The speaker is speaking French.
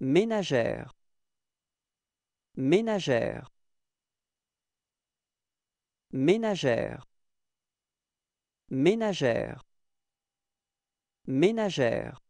Ménagère Ménagère Ménagère Ménagère Ménagère